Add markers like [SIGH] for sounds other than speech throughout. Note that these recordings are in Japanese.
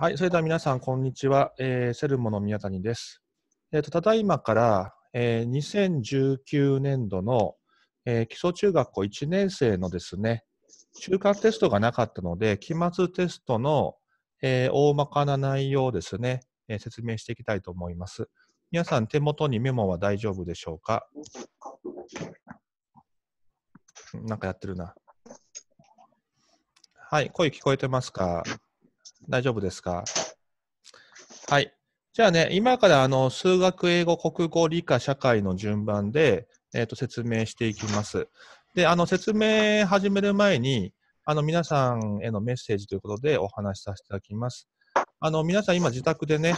はい、それでは皆さん、こんにちは。えー、セルモの宮谷です。えーと、ただいまから、えー、2019年度の、えー、基礎中学校1年生のですね、中間テストがなかったので、期末テストの、えー、大まかな内容をですね、えー、説明していきたいと思います。皆さん、手元にメモは大丈夫でしょうかなんかやってるな。はい、声聞こえてますか大丈夫ですかはい。じゃあね、今からあの数学、英語、国語、理科、社会の順番で、えー、と説明していきます。で、あの説明始める前に、あの皆さんへのメッセージということでお話しさせていただきます。あの皆さん今自宅でね、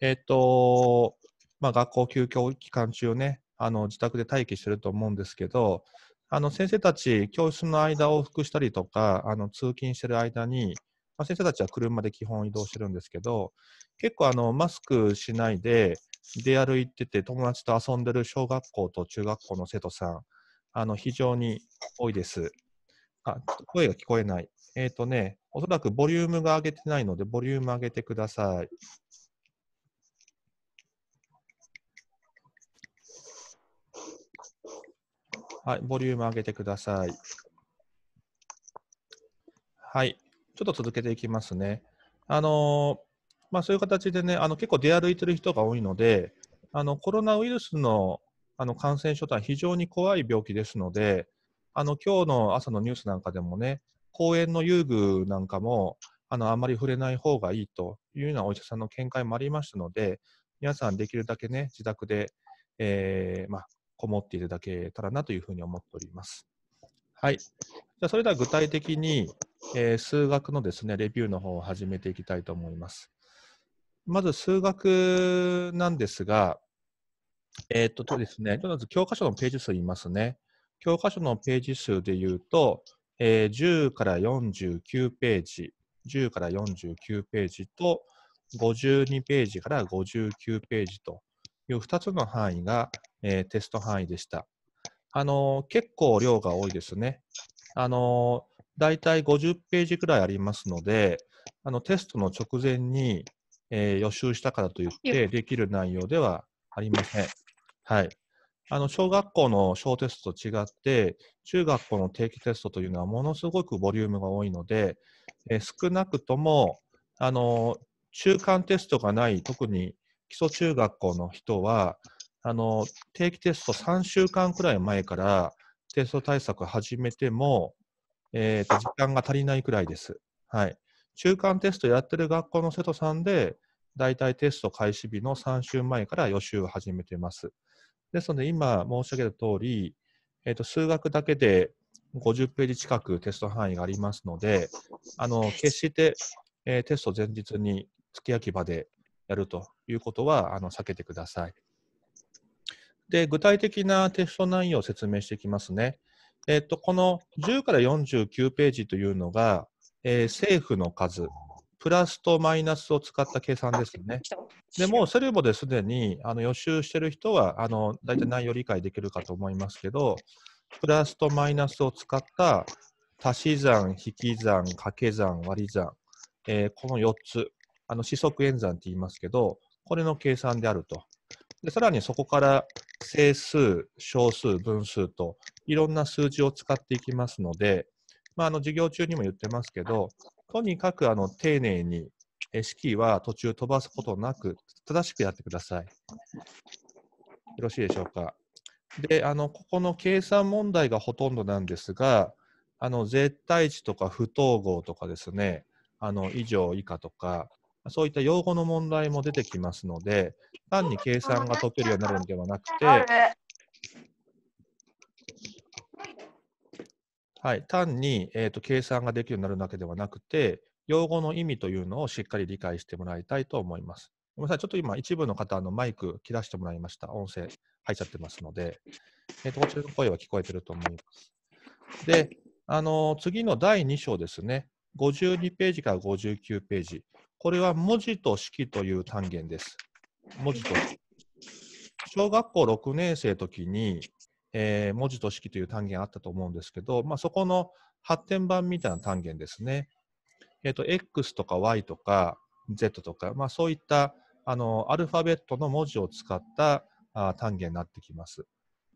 えっ、ー、と、まあ、学校休校期間中ね、あの自宅で待機してると思うんですけど、あの先生たち、教室の間を往復したりとか、あの通勤してる間に、まあ、先生たちは車で基本移動してるんですけど、結構あのマスクしないで出歩いてて、友達と遊んでる小学校と中学校の生徒さん、あの非常に多いです。あ、声が聞こえない。えっ、ー、とね、おそらくボリュームが上げてないので、ボリューム上げてください。はい、ボリューム上げてください。はい、ちょっと続けていきますね。あのまあ、そういう形でね、あの結構出歩いてる人が多いので、あのコロナウイルスのあの感染症とは非常に怖い病気ですので、あの今日の朝のニュースなんかでもね、公園の遊具なんかもあのあまり触れない方がいいというようなお医者さんの見解もありましたので、皆さんできるだけね、自宅で、えーまあ、こもっていただけたらなというふうに思っております。はい。じゃそれでは具体的に、えー、数学のですねレビューの方を始めていきたいと思います。まず数学なんですが、えー、っとですね、まず教科書のページ数言いますね。教科書のページ数で言うと、えー、10から49ページ、10から49ページと、52ページから59ページという2つの範囲が、えー、テスト範囲でした。あのー、結構量が多いですね。あの大体50ページくらいありますので、あのテストの直前に、えー、予習したからといってできる内容ではありません。はい。あの、小学校の小テストと違って、中学校の定期テストというのはものすごくボリュームが多いので、えー、少なくとも、あの、中間テストがない、特に基礎中学校の人は、あの、定期テスト3週間くらい前から、テスト対策始めても、えー、と時間が足りないくらいです。はい、中間テストやってる学校の生徒さんで、大体テスト開始日の3週前から予習を始めています。ですので、今申し上げた通り、えー、と数学だけで50ページ近くテスト範囲がありますので、あの決して、えー、テスト前日に月焼き場でやるということはあの避けてください。で、具体的なテスト内容を説明していきますね。えっと、この10から49ページというのが、えー、政府の数、プラスとマイナスを使った計算ですね。でも、セレボですでにあの予習してる人は、あの大体内容理解できるかと思いますけど、プラスとマイナスを使った足し算、引き算、掛け算、割り算、えー、この4つ、あの四則演算って言いますけど、これの計算であると。でさらにそこから整数、小数、分数といろんな数字を使っていきますので、まあ、あの授業中にも言ってますけど、とにかくあの丁寧に式は途中飛ばすことなく、正しくやってください。よろしいでしょうか。で、あのここの計算問題がほとんどなんですが、あの絶対値とか不等号とかですね、あの以上以下とか、そういった用語の問題も出てきますので、単に計算が解けるようになるのではなくて、はい、単に、えーと、計算ができるようになるわけではなくて、用語の意味というのをしっかり理解してもらいたいと思います。ごめんなさい、ちょっと今、一部の方のマイク切らしてもらいました。音声入っちゃってますので、えーと、こちらの声は聞こえてると思います。で、あの次の第2章ですね、52ページから59ページ。これは文字と式という単元です。文字と式。小学校6年生時に、えー、文字と式という単元あったと思うんですけど、まあ、そこの発展版みたいな単元ですね。えっ、ー、と、X とか Y とか Z とか、まあ、そういったあのアルファベットの文字を使ったあ単元になってきます。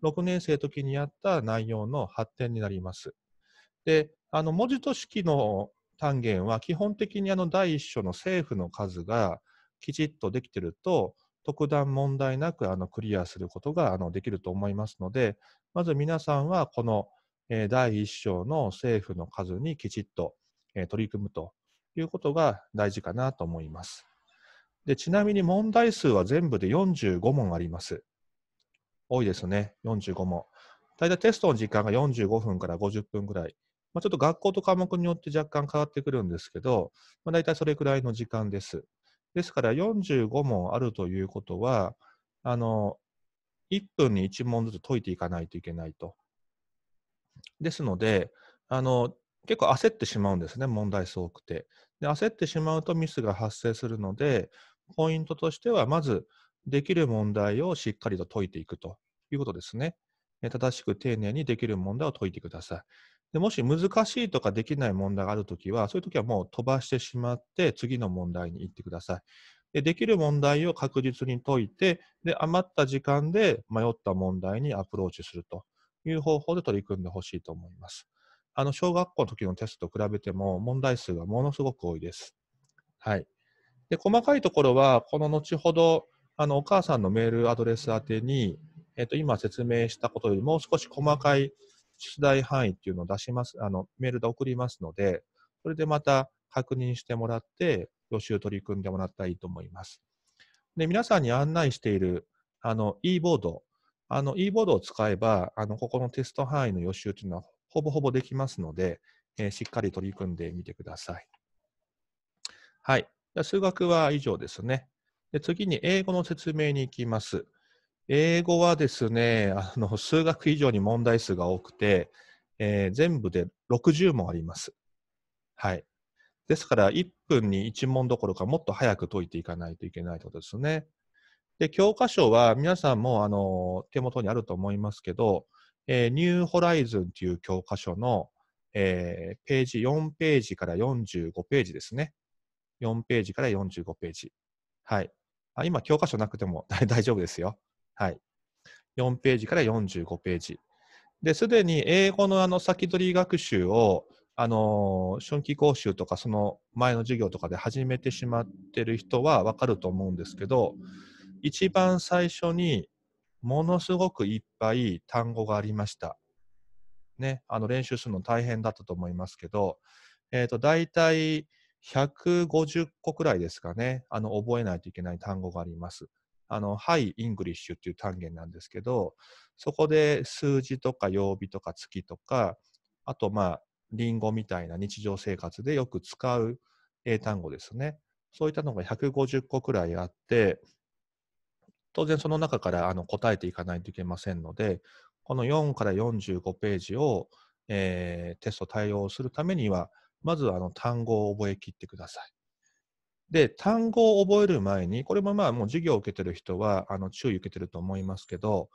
6年生時にやった内容の発展になります。で、あの文字と式の単元は基本的にあの第一章の政府の数がきちっとできてると特段問題なくあのクリアすることがあのできると思いますのでまず皆さんはこの、え第一章の政府の数にきちっと、え取り組むということが大事かなと思います。でちなみに問題数は全部で45問あります。多いですね、45問。大体テストの時間が45分から50分ぐらい。まあ、ちょっと学校と科目によって若干変わってくるんですけど、まあ、大体それくらいの時間です。ですから45問あるということは、あの、1分に1問ずつ解いていかないといけないと。ですので、あの、結構焦ってしまうんですね、問題数多くて。で、焦ってしまうとミスが発生するので、ポイントとしては、まず、できる問題をしっかりと解いていくということですね。正しく丁寧にできる問題を解いてください。でもし難しいとかできない問題があるときは、そういうときはもう飛ばしてしまって、次の問題に行ってください。でできる問題を確実に解いてで、余った時間で迷った問題にアプローチするという方法で取り組んでほしいと思います。あの小学校の時のテストと比べても問題数がものすごく多いです。はい。で、細かいところは、この後ほど、あの、お母さんのメールアドレス宛てに、えっと、今説明したことよりもう少し細かい出題範囲っていうのを出します、あの、メールで送りますので、それでまた確認してもらって、予習取り組んでもらったらいいと思います。で、皆さんに案内している、あの、e ボード。あの、e ボードを使えば、あの、ここのテスト範囲の予習というのは、ほぼほぼできますので、えー、しっかり取り組んでみてください。はい。数学は以上ですね。で次に英語の説明に行きます。英語はですね、あの、数学以上に問題数が多くて、えー、全部で60問あります。はい。ですから、1分に1問どころかもっと早く解いていかないといけないということですね。で、教科書は皆さんも、あの、手元にあると思いますけど、えー、ニューホライズンという教科書の、えー、ページ4ページから45ページですね。4ページから45ページ。はい。あ今、教科書なくても [LAUGHS] 大丈夫ですよ。はい。4ページから45ページ。で、すでに英語のあの先取り学習を、あのー、春季講習とかその前の授業とかで始めてしまってる人はわかると思うんですけど、一番最初にものすごくいっぱい単語がありました。ね、あの練習するの大変だったと思いますけど、えっ、ー、と、大体150個くらいですかね、あの、覚えないといけない単語があります。あの、ハイ・イングリッシュっていう単元なんですけど、そこで数字とか曜日とか月とか、あとまあ、リンゴみたいな日常生活でよく使う英単語ですね。そういったのが150個くらいあって、当然その中からあの答えていかないといけませんので、この4から45ページを、えー、テスト対応するためには、まずあの単語を覚えきってください。で、単語を覚える前に、これもまあもう授業を受けてる人はあの注意受けてると思いますけど、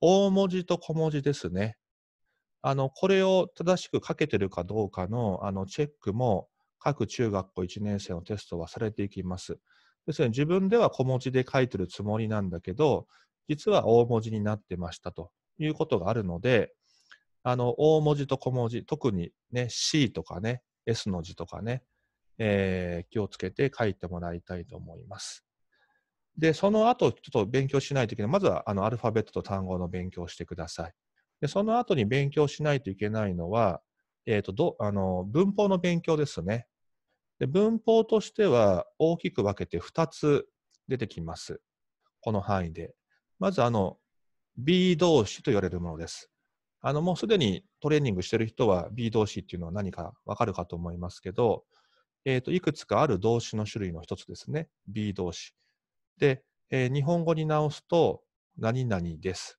大文字と小文字ですね。あの、これを正しく書けてるかどうかのあのチェックも各中学校1年生のテストはされていきます。ですね、自分では小文字で書いてるつもりなんだけど、実は大文字になってましたということがあるので、あの、大文字と小文字、特にね、C とかね、S の字とかね、えー、気をつけて書いてもらいたいと思います。で、その後、ちょっと勉強しないといけない。まずは、あの、アルファベットと単語の勉強をしてください。で、その後に勉強しないといけないのは、えっ、ー、と、ど、あの、文法の勉強ですね。で、文法としては大きく分けて2つ出てきます。この範囲で。まず、あの、B 動詞と言われるものです。あの、もうすでにトレーニングしてる人は B 動詞っていうのは何かわかるかと思いますけど、えーと、いくつかある動詞の種類の一つですね。B 動詞。で、えー、日本語に直すと、何々です。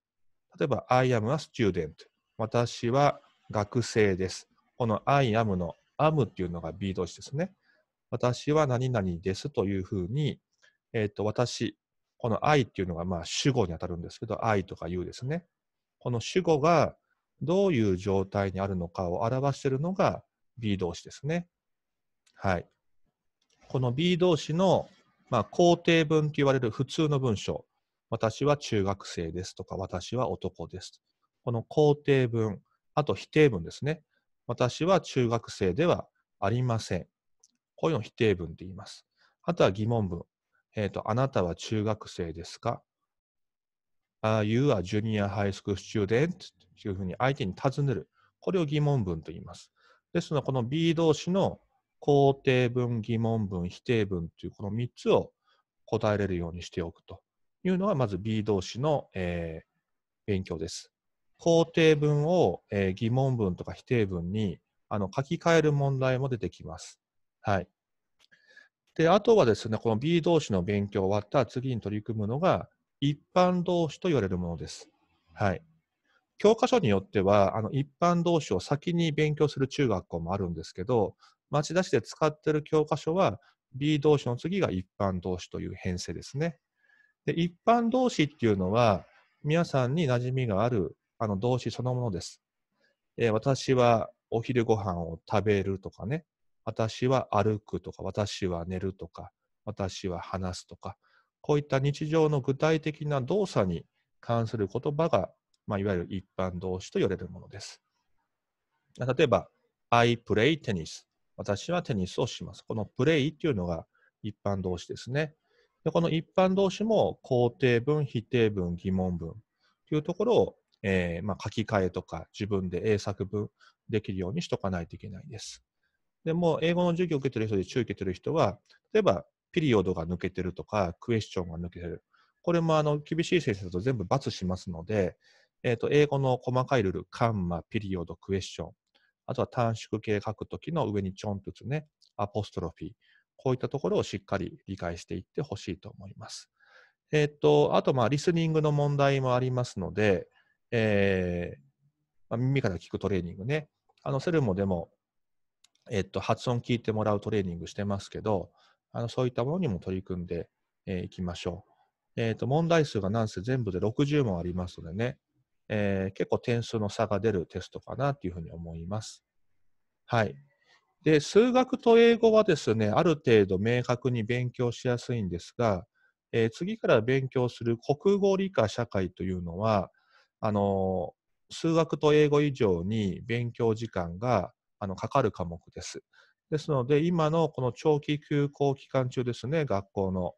例えば、I am a student。私は学生です。この I am の am っていうのが B 動詞ですね。私は何々ですというふうに、えっ、ー、と、私、この I っていうのがまあ主語にあたるんですけど、I とか U ですね。この主語がどういう状態にあるのかを表しているのが B 動詞ですね。はい。この B 動詞の、まあ、肯定文と言われる普通の文章。私は中学生ですとか、私は男です。この肯定文、あと否定文ですね。私は中学生ではありません。こういうのを否定文と言います。あとは疑問文。えっ、ー、と、あなたは中学生ですか ?Are you a junior high school student? というふうに相手に尋ねる。これを疑問文と言います。ですので、この B 動詞の肯定文、疑問文、否定文というこの3つを答えれるようにしておくというのが、まず B 動詞の、えー、勉強です。肯定文を、えー、疑問文とか否定文にあの書き換える問題も出てきます。はい。で、あとはですね、この B 動詞の勉強終わったら次に取り組むのが、一般動詞と言われるものです。はい。教科書によっては、あの一般動詞を先に勉強する中学校もあるんですけど、町田市で使っている教科書は B 動詞の次が一般動詞という編成ですね。で一般動詞っていうのは皆さんに馴染みがあるあの動詞そのものです。えー、私はお昼ご飯を食べるとかね、私は歩くとか、私は寝るとか、私は話すとか、こういった日常の具体的な動作に関する言葉が、まあ、いわゆる一般動詞と言われるものです。例えば、I play tennis 私はテニスをします。このプレイっていうのが一般動詞ですね。でこの一般動詞も肯定文、否定文、疑問文というところを、えー、まあ、書き換えとか自分で英作文できるようにしとかないといけないです。でも英語の授業を受けてる人で注意受けてる人は、例えばピリオドが抜けてるとか、クエスチョンが抜けてる。これもあの厳しい先生だと全部罰しますので、えー、と英語の細かいルール、カンマ、ピリオド、クエスチョン、あとは短縮形書くときの上にちょんとつね、アポストロフィー。こういったところをしっかり理解していってほしいと思います。えっ、ー、と、あと、まあ、リスニングの問題もありますので、えー、まあ、耳から聞くトレーニングね。あの、セルもでも、えっ、ー、と、発音聞いてもらうトレーニングしてますけど、あの、そういったものにも取り組んでい、えー、きましょう。えっ、と、問題数がなんせ全部で60問ありますのでね、えー、結構点数の差が出るテストかなというふうに思います。はい。で、数学と英語はですね、ある程度明確に勉強しやすいんですが、えー、次から勉強する国語理科社会というのは、あのー、数学と英語以上に勉強時間があのかかる科目です。ですので、今のこの長期休校期間中ですね、学校の。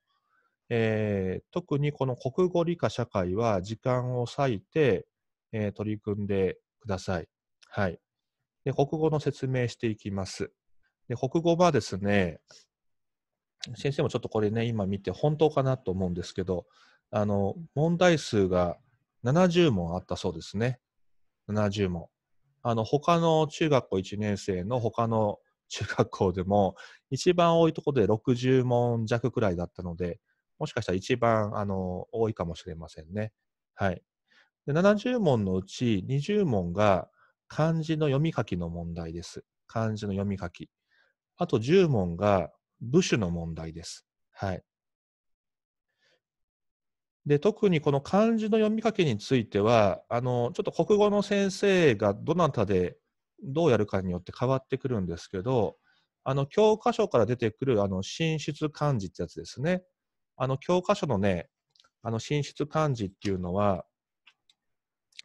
えー、特にこの国語理科社会は時間を割いて、えー、取り組んでください。はい。で、国語の説明していきます。で、国語はですね、先生もちょっとこれね、今見て本当かなと思うんですけど、あの、問題数が70問あったそうですね。70問。あの、他の中学校1年生の他の中学校でも、一番多いところで60問弱くらいだったので、もしかしたら一番、あの、多いかもしれませんね。はい。で70問のうち20問が漢字の読み書きの問題です。漢字の読み書き。あと10問が部首の問題です。はい。で、特にこの漢字の読み書きについては、あの、ちょっと国語の先生がどなたでどうやるかによって変わってくるんですけど、あの、教科書から出てくる、あの、進出漢字ってやつですね。あの、教科書のね、あの、進出漢字っていうのは、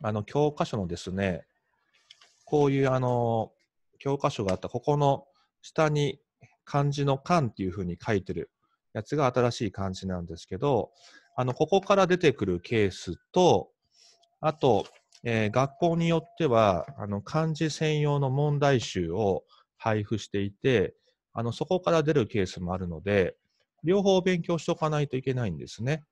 あの、教科書のですね、こういうあの、教科書があった、ここの下に漢字の漢っていうふうに書いてるやつが新しい漢字なんですけど、あの、ここから出てくるケースと、あと、えー、学校によっては、あの、漢字専用の問題集を配布していて、あの、そこから出るケースもあるので、両方勉強しておかないといけないんですね。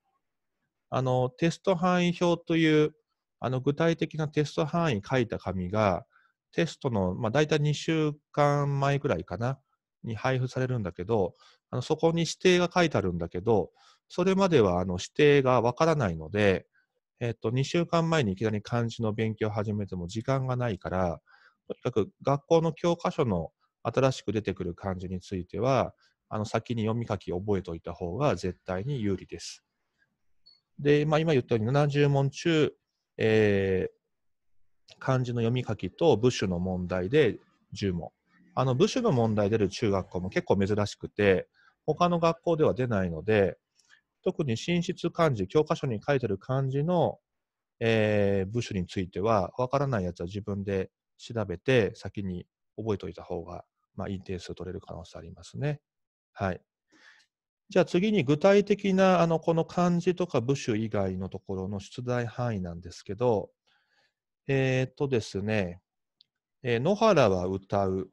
あの、テスト範囲表という、あの具体的なテスト範囲書いた紙が、テストの、まあ、大体2週間前ぐらいかな、に配布されるんだけど、あのそこに指定が書いてあるんだけど、それまではあの指定がわからないので、えっと、2週間前にいきなり漢字の勉強を始めても時間がないから、とにかく学校の教科書の新しく出てくる漢字については、あの先に読み書き覚えておいた方が絶対に有利です。で、まあ、今言ったように70問中えー、漢字の読み書きと部首の問題で10問。あの部首の問題出る中学校も結構珍しくて、他の学校では出ないので、特に進出漢字、教科書に書いてる漢字の、えー、部首については、わからないやつは自分で調べて、先に覚えておいた方が、まあ、いい点数取れる可能性ありますね。はい。じゃあ次に具体的なあのこの漢字とか部首以外のところの出題範囲なんですけど、えっ、とですね、えー、野原は歌う、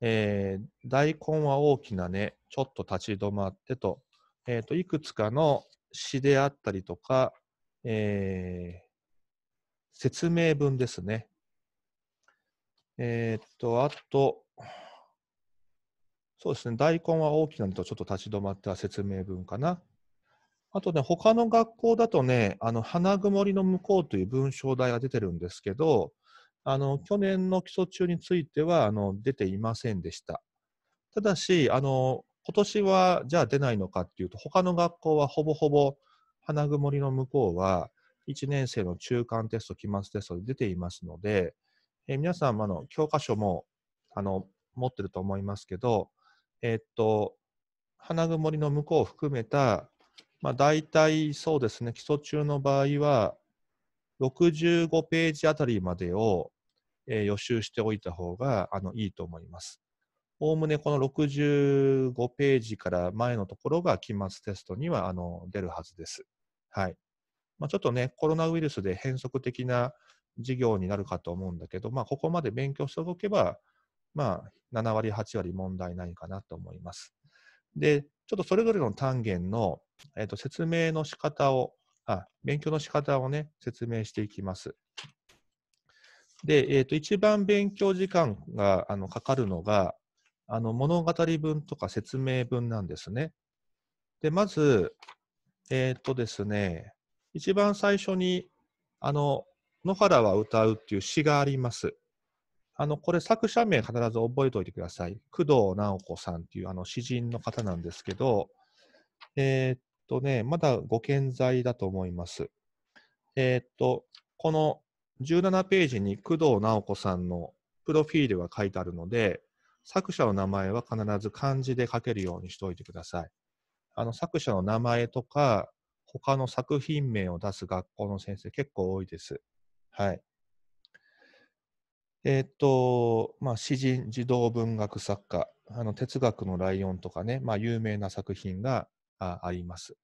えー、大根は大きなね、ちょっと立ち止まってと、えっ、と、いくつかの詩であったりとか、えー、説明文ですね。えっ、と、あと、そうですね、大根は大きなのとちょっと立ち止まった説明文かな。あとね、他の学校だとね、あの、花曇りの向こうという文章題が出てるんですけど、あの、去年の基礎中については、あの、出ていませんでした。ただし、あの、今年はじゃあ出ないのかっていうと、他の学校はほぼほぼ花曇りの向こうは、1年生の中間テスト、期末テストで出ていますので、え皆さん、あの、教科書も、あの、持ってると思いますけど、えー、っと、花曇りの向こうを含めた、まあ、大体そうですね、基礎中の場合は、65ページあたりまでを、えー、予習しておいた方があのいいと思います。おおむねこの65ページから前のところが期末テストにはあの出るはずです。はい。まあ、ちょっとね、コロナウイルスで変則的な授業になるかと思うんだけど、まあ、ここまで勉強しておけば、まあ、7割、8割問題ないかなと思います。で、ちょっとそれぞれの単元の、えー、と説明の仕方を、あ、勉強の仕方をね、説明していきます。で、えっ、ー、と、一番勉強時間があのかかるのが、あの物語文とか説明文なんですね。で、まず、えっ、ー、とですね、一番最初に、あの、野原は歌うっていう詩があります。あの、これ作者名必ず覚えておいてください。工藤直子さんっていうあの詩人の方なんですけど、えー、っとね、まだご健在だと思います。えー、っと、この17ページに工藤直子さんのプロフィールが書いてあるので、作者の名前は必ず漢字で書けるようにしておいてください。あの、作者の名前とか、他の作品名を出す学校の先生結構多いです。はい。えっ、ー、と、まあ、詩人、児童文学作家、あの哲学のライオンとかね、まあ、有名な作品があります。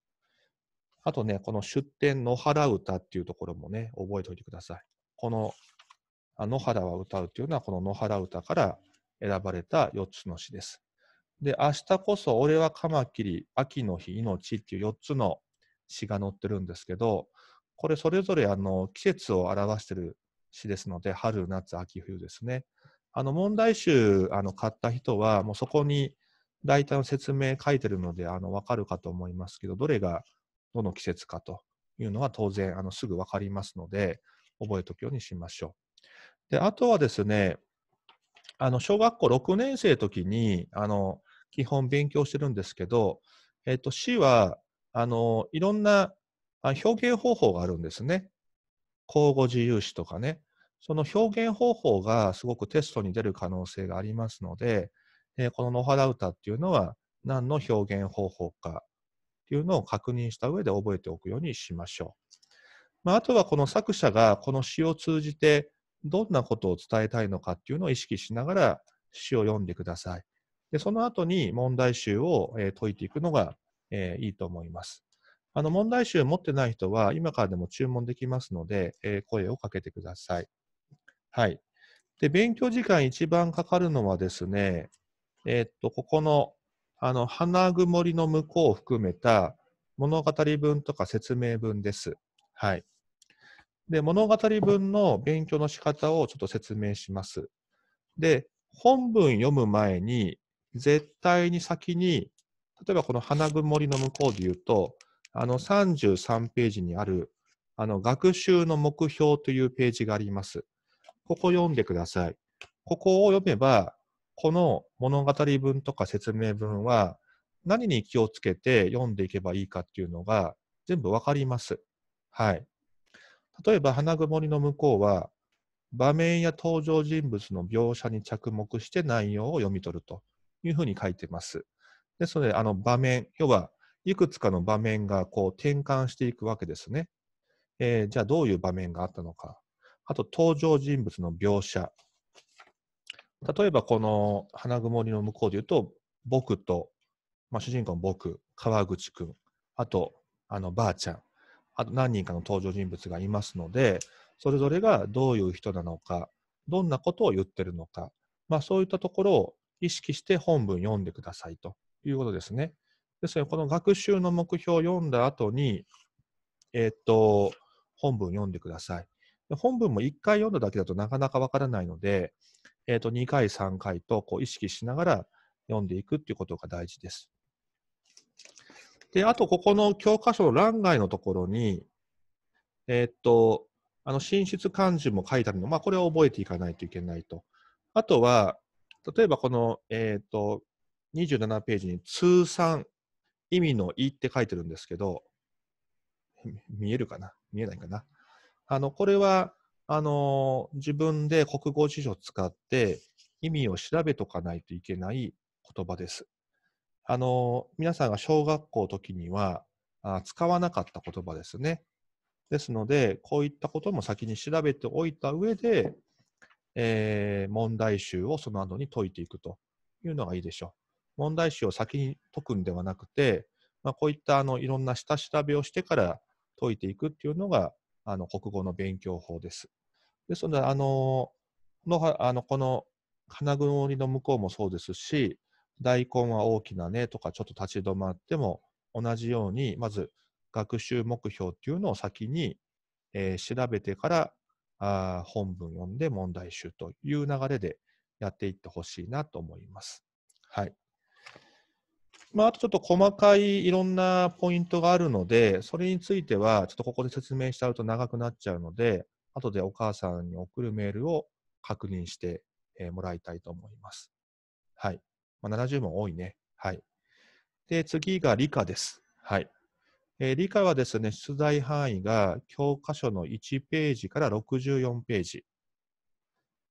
あとね、この出典野原歌っていうところもね、覚えておいてください。この野原は歌うっていうのは、この野原歌から選ばれた4つの詩です。で、明日こそ俺はカマキリ、秋の日、命っていう4つの詩が載ってるんですけど、これそれぞれあの季節を表してる詩ですので、春、夏、秋、冬ですね。あの問題集あの買った人は、もうそこに大体の説明書いてるのであの分かるかと思いますけど、どれがどの季節かというのは当然あのすぐ分かりますので、覚えておくようにしましょう。であとはですね、あの小学校6年生の時にあ基本勉強してるんですけど、えっと、市はあのいろんな表現方法があるんですね。口語自由詞とかね、その表現方法がすごくテストに出る可能性がありますので、えー、この野原歌っていうのは何の表現方法かっていうのを確認した上で覚えておくようにしましょう。まあ、あとはこの作者がこの詩を通じてどんなことを伝えたいのかっていうのを意識しながら詩を読んでください。でその後に問題集を、え解いていくのが、えー、いいと思います。あの問題集持ってない人は今からでも注文できますので、えー、声をかけてください。はい。で、勉強時間一番かかるのはですね、えー、っと、ここの、あの、花曇りの向こうを含めた物語文とか説明文です。はい。で、物語文の勉強の仕方をちょっと説明します。で、本文読む前に、絶対に先に、例えばこの花曇りの向こうで言うと、あの33ページにあるあの学習の目標というページがあります。ここ読んでください。ここを読めば、この物語文とか説明文は何に気をつけて読んでいけばいいかっていうのが全部わかります。はい。例えば、花曇りの向こうは、場面や登場人物の描写に着目して内容を読み取るというふうに書いてます。ですので、あの場面、要はいくつかの場面がこう転換していくわけですね。えー、じゃあどういう場面があったのか。あと登場人物の描写。例えばこの花曇りの向こうで言うと、僕と、まあ、主人公の僕、川口君、あとあのばあちゃん、あと何人かの登場人物がいますので、それぞれがどういう人なのか、どんなことを言ってるのか、まあ、そういったところを意識して本文読んでくださいということですね。ですね。この学習の目標を読んだ後に、えっ、と、本文読んでください。本文も1回読んだだけだとなかなかわからないので、えっ、と、2回、3回とこう意識しながら読んでいくっていうことが大事です。で、あと、ここの教科書の欄外のところに、えっ、と、あの、進出漢字も書いてあるの。まあ、これを覚えていかないといけないと。あとは、例えばこの、えっ、と、27ページに通算意味のい」って書いてるんですけど、見えるかな見えないかなあの、これは、あの、自分で国語辞書を使って意味を調べとかないといけない言葉です。あの、皆さんが小学校の時にはあ使わなかった言葉ですね。ですので、こういったことも先に調べておいた上で、えー、問題集をその後に解いていくというのがいいでしょう。問題集を先に解くんではなくて、まあ、こういったあのいろんな下調べをしてから解いていくっていうのがあの国語の勉強法です。ですので、あののあのこの金具のの向こうもそうですし、大根は大きなねとかちょっと立ち止まっても同じように、まず学習目標っていうのを先に、えー、調べてからあ本文読んで問題集という流れでやっていってほしいなと思います。はい。まあ、あとちょっと細かいいろんなポイントがあるので、それについては、ちょっとここで説明しちゃうと長くなっちゃうので、後でお母さんに送るメールを確認してもらいたいと思います。はい。まあ、70問多いね。はい。で、次が理科です。はい。えー、理科はですね、出題範囲が教科書の1ページから64ページ。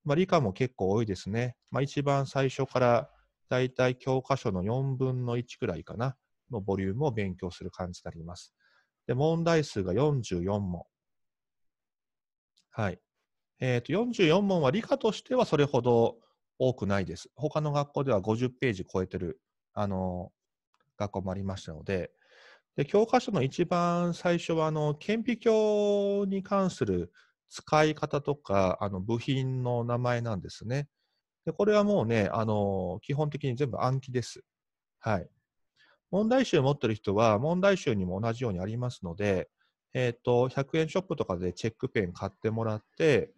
まあ、理科も結構多いですね。まあ、一番最初から大体教科書の4分の1くらいかな、のボリュームを勉強する感じになります。で、問題数が44問。はい。えっ、ー、と、44問は理科としてはそれほど多くないです。他の学校では50ページ超えてる、あの、学校もありましたので、で教科書の一番最初は、あの、顕微鏡に関する使い方とか、あの、部品の名前なんですね。で、これはもうね、あのー、基本的に全部暗記です。はい。問題集持ってる人は、問題集にも同じようにありますので、えっ、ー、と、100円ショップとかでチェックペン買ってもらって、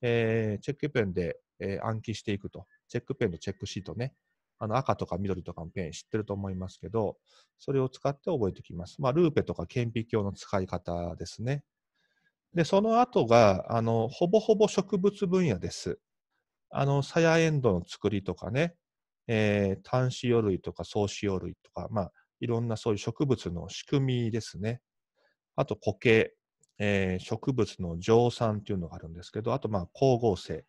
えー、チェックペンで、えー、暗記していくと。チェックペンとチェックシートね。あの赤とか緑とかのペン知ってると思いますけど、それを使って覚えておきます。まあ、ルーペとか顕微鏡の使い方ですね。で、その後が、あの、ほぼほぼ植物分野です。あの、サヤエンドの作りとかね、えー、単子葉類とか草子葉類とか、まあ、いろんなそういう植物の仕組みですね。あと固形、えー、植物の蒸散っていうのがあるんですけど、あとまあ光合成、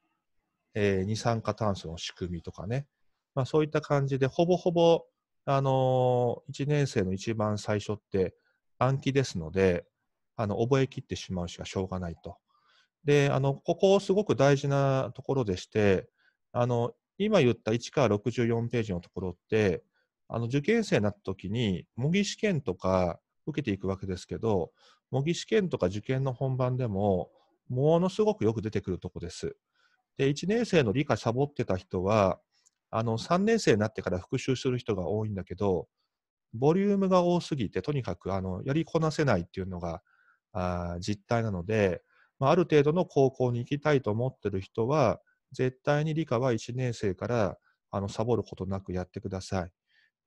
えー、二酸化炭素の仕組みとかね、まあ、そういった感じで、ほぼほぼ、あのー、1年生の一番最初って暗記ですので、あの覚えきってしまうしかしょうがないと。で、あの、ここすごく大事なところでして、あの、今言った1から64ページのところって、あの、受験生になった時に模擬試験とか受けていくわけですけど、模擬試験とか受験の本番でも、ものすごくよく出てくるとこです。で、1年生の理科サボってた人は、あの、3年生になってから復習する人が多いんだけど、ボリュームが多すぎて、とにかく、あの、やりこなせないっていうのが、あ実態なので、まあ、ある程度の高校に行きたいと思ってる人は、絶対に理科は1年生からあのサボることなくやってください。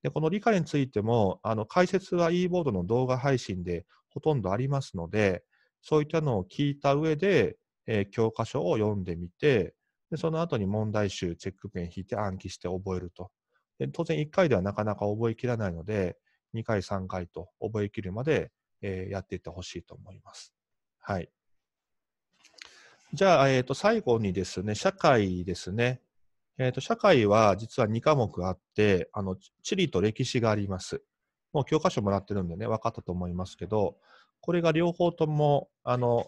でこの理科についても、あの解説は e ボードの動画配信でほとんどありますので、そういったのを聞いた上で、えー、教科書を読んでみてで、その後に問題集、チェックペン引いて暗記して覚えると。で当然1回ではなかなか覚えきらないので、2回、3回と覚えきるまで、えー、やっていってほしいと思います。はい。じゃあ、えー、と最後にですね、社会ですね。えー、と社会は実は2科目あって、あの地理と歴史があります。もう教科書もらってるんでね、分かったと思いますけど、これが両方ともあの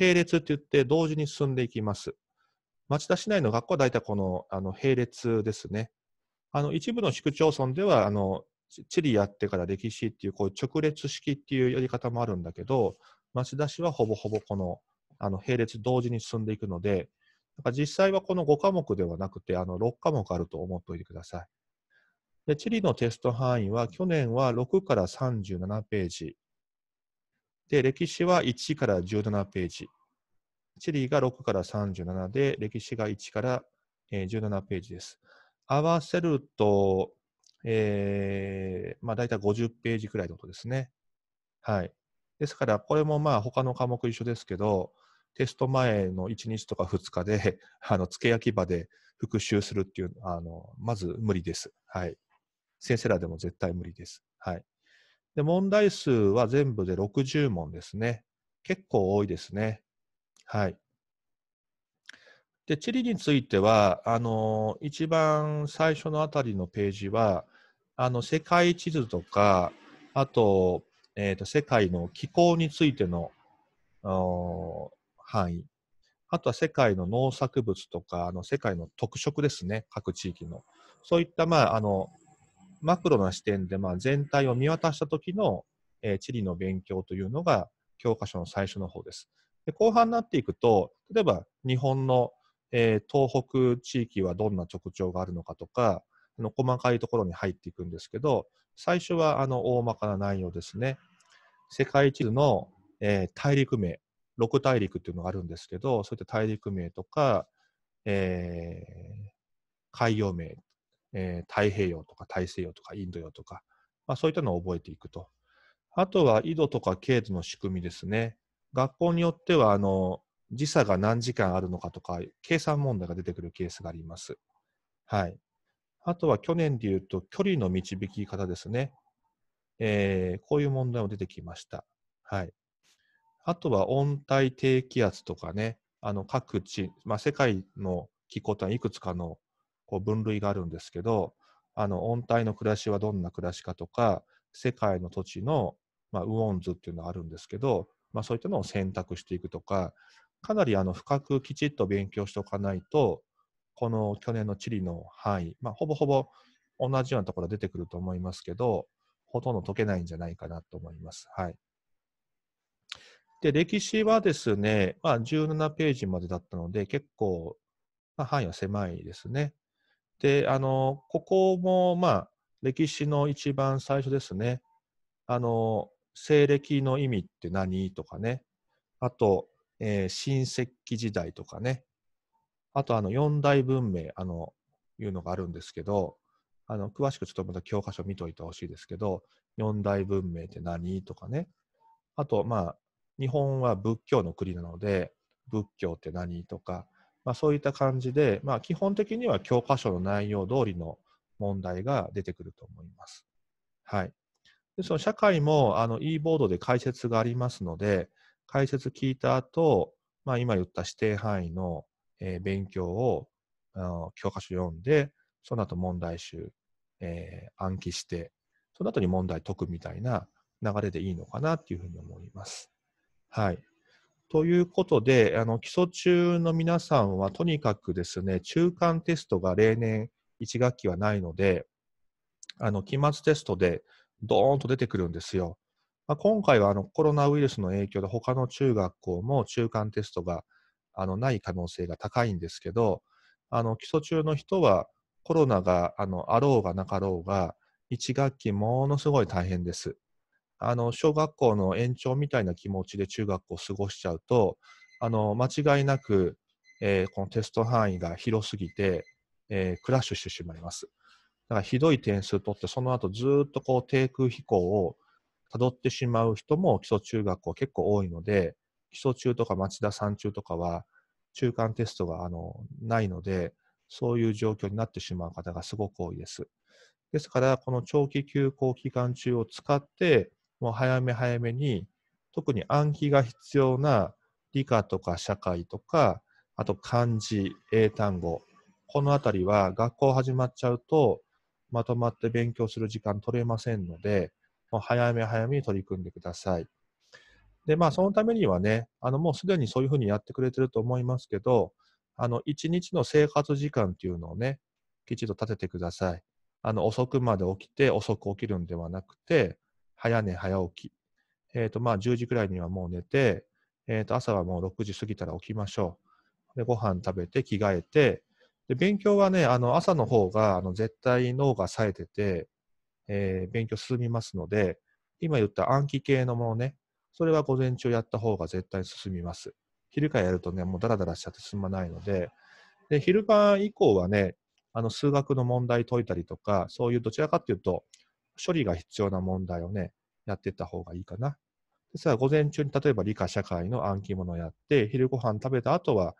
並列って言って同時に進んでいきます。町田市内の学校は大体このあの並列ですね。あの一部の市区町村ではあの地理やってから歴史っていうこう直列式っていうやり方もあるんだけど、町田市はほぼほぼこのあの並列同時に進んでいくので、なんか実際はこの5科目ではなくて、あの6科目あると思っておいてください。で地理のテスト範囲は去年は6から37ページ。で、歴史は1から17ページ。地理が6から37で、歴史が1から17ページです。合わせると、えー、まあ大体50ページくらいのことですね。はい。ですから、これもまあ他の科目一緒ですけど、テスト前の1日とか2日で、[LAUGHS] あの、付け焼き場で復習するっていう、あの、まず無理です。はい。先生らでも絶対無理です。はい。で、問題数は全部で60問ですね。結構多いですね。はい。で、地理については、あの、一番最初のあたりのページは、あの、世界地図とか、あと、えっ、ー、と、世界の気候についての、範囲。あとは世界の農作物とか、あの世界の特色ですね、各地域の。そういった、まあ、あの、マクロな視点で、まあ、全体を見渡した時の、えー、地理の勉強というのが教科書の最初の方です。で後半になっていくと、例えば日本の、えー、東北地域はどんな特徴があるのかとか、あの細かいところに入っていくんですけど、最初はあの大まかな内容ですね。世界地図の、えー、大陸名、六大陸っていうのがあるんですけど、そういった大陸名とか、えー、海洋名、えー、太平洋とか大西洋とかインド洋とか、まあ、そういったのを覚えていくと。あとは緯度とか経度の仕組みですね。学校によってはあの時差が何時間あるのかとか、計算問題が出てくるケースがあります。はい。あとは去年で言うと、距離の導き方ですね。えー、こういう問題も出てきました。はい。あとは温帯低気圧とかね、あの各地、まあ、世界の気候とはいくつかのこう分類があるんですけど、あの温帯の暮らしはどんな暮らしかとか、世界の土地の、まあ、ウォンズっていうのがあるんですけど、まあ、そういったのを選択していくとか、かなりあの深くきちっと勉強しておかないと、この去年の地理の範囲、まあ、ほぼほぼ同じようなところ出てくると思いますけど、ほとんど解けないんじゃないかなと思います。はい。で、歴史はですね、まあ、17ページまでだったので、結構、まあ、範囲は狭いですね。で、あの、ここも、まあ、歴史の一番最初ですね。あの、西暦の意味って何とかね。あと、えー、新石器時代とかね。あと、あの、四大文明、あの、いうのがあるんですけど、あの、詳しくちょっとまた教科書見といてほしいですけど、四大文明って何とかね。あと、まあ、日本は仏教の国なので仏教って何とか、まあ、そういった感じで、まあ、基本的には教科書の内容通りの問題が出てくると思います。はい、でその社会もあの e ボードで解説がありますので解説聞いた後、まあ今言った指定範囲の、えー、勉強をあの教科書読んでその後問題集、えー、暗記してその後に問題解くみたいな流れでいいのかなっていうふうに思います。はい。ということで、あの基礎中の皆さんはとにかくですね、中間テストが例年1学期はないので、あの期末テストでドーンと出てくるんですよ。まあ、今回はあのコロナウイルスの影響で他の中学校も中間テストがあのない可能性が高いんですけど、あの基礎中の人はコロナがあのあろうがなかろうが、1学期ものすごい大変です。あの小学校の延長みたいな気持ちで中学校を過ごしちゃうとあの間違いなく、えー、このテスト範囲が広すぎて、えー、クラッシュしてしまいます。だからひどい点数取ってその後ずっとこう低空飛行をたどってしまう人も基礎中学校結構多いので基礎中とか町田山中とかは中間テストがあのないのでそういう状況になってしまう方がすごく多いです。ですから、この長期休校期間中を使って、もう早め早めに、特に暗記が必要な理科とか社会とか、あと漢字、英単語、このあたりは学校始まっちゃうと、まとまって勉強する時間取れませんので、もう早め早めに取り組んでください。で、まあ、そのためにはね、あの、もうすでにそういうふうにやってくれてると思いますけど、あの、一日の生活時間っていうのをね、きちんと立ててください。あの、遅くまで起きて、遅く起きるんではなくて、早寝早起き。えっ、ー、と、まあ、10時くらいにはもう寝て、えっ、ー、と、朝はもう6時過ぎたら起きましょう。で、ご飯食べて、着替えて、で、勉強はね、あの、朝の方が、あの、絶対脳が冴えてて、えー、勉強進みますので、今言った暗記系のものね、それは午前中やった方が絶対進みます。昼からやるとね、もうダラダラしちゃって進まないので、で、昼間以降はね、あの、数学の問題解いたりとか、そういうどちらかっていうと、処理が必要な問題をね、やってった方がいいかな。ですから、午前中に例えば理科社会の暗記物をやって、昼ご飯食べた後は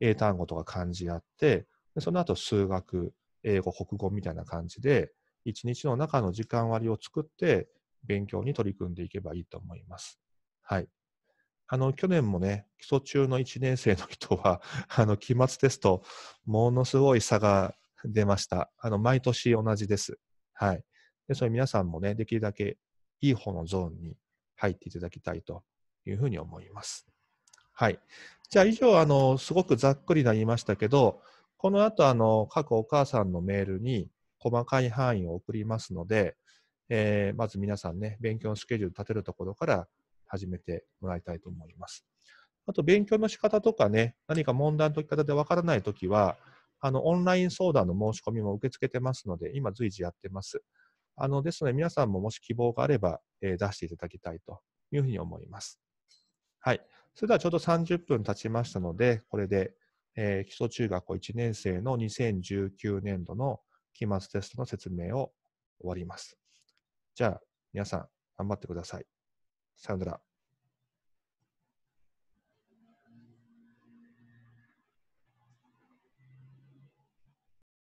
英単語とか漢字やって、でその後数学、英語、国語みたいな感じで、一日の中の時間割を作って、勉強に取り組んでいけばいいと思います。はい。あの、去年もね、基礎中の1年生の人は、[LAUGHS] あの、期末テスト、ものすごい差が出ました。あの、毎年同じです。はい。で、それ皆さんもね、できるだけいい方のゾーンに入っていただきたいというふうに思います。はい。じゃあ以上、あの、すごくざっくりなりましたけど、この後、あの、各お母さんのメールに細かい範囲を送りますので、えー、まず皆さんね、勉強のスケジュール立てるところから始めてもらいたいと思います。あと、勉強の仕方とかね、何か問題の解き方でわからないときは、あの、オンライン相談の申し込みも受け付けてますので、今随時やってます。あのですので、皆さんももし希望があれば、え出していただきたいというふうに思います。はい。それではちょうど30分経ちましたので、これで、え基礎中学校1年生の2019年度の期末テストの説明を終わります。じゃあ、皆さん、頑張ってください。さよなら。